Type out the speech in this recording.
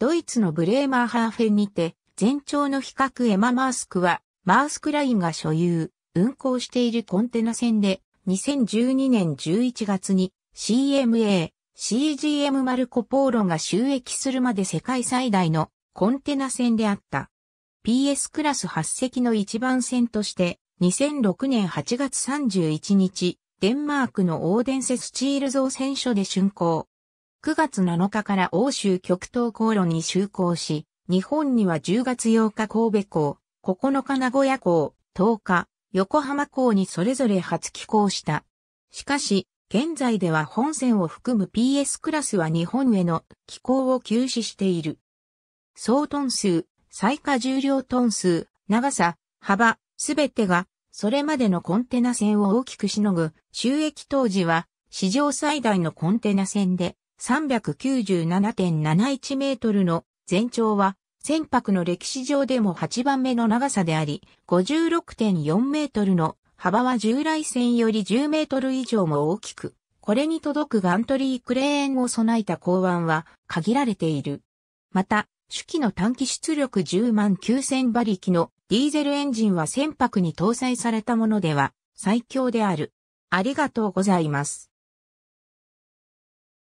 ドイツのブレーマーハーフェンにて、全長の比較エマ・マースクは、マースクラインが所有、運航しているコンテナ船で、2012年11月に CMA、CGM マルコ・ポーロが収益するまで世界最大のコンテナ船であった。PS クラス8隻の一番船として、2006年8月31日、デンマークのオーデンセスチール造船所で竣工。9月7日から欧州極東航路に就航し、日本には10月8日神戸港、9日名古屋港、10日、横浜港にそれぞれ初寄港した。しかし、現在では本線を含む PS クラスは日本への寄港を休止している。総トン数、最下重量トン数、長さ、幅、すべてが、それまでのコンテナ船を大きくしのぐ、収益当時は、史上最大のコンテナ船で、397.71メートルの全長は、船舶の歴史上でも8番目の長さであり、56.4メートルの幅は従来船より10メートル以上も大きく、これに届くガントリークレーンを備えた港湾は限られている。また、主機の短期出力10万9000馬力のディーゼルエンジンは船舶に搭載されたものでは最強である。ありがとうございます。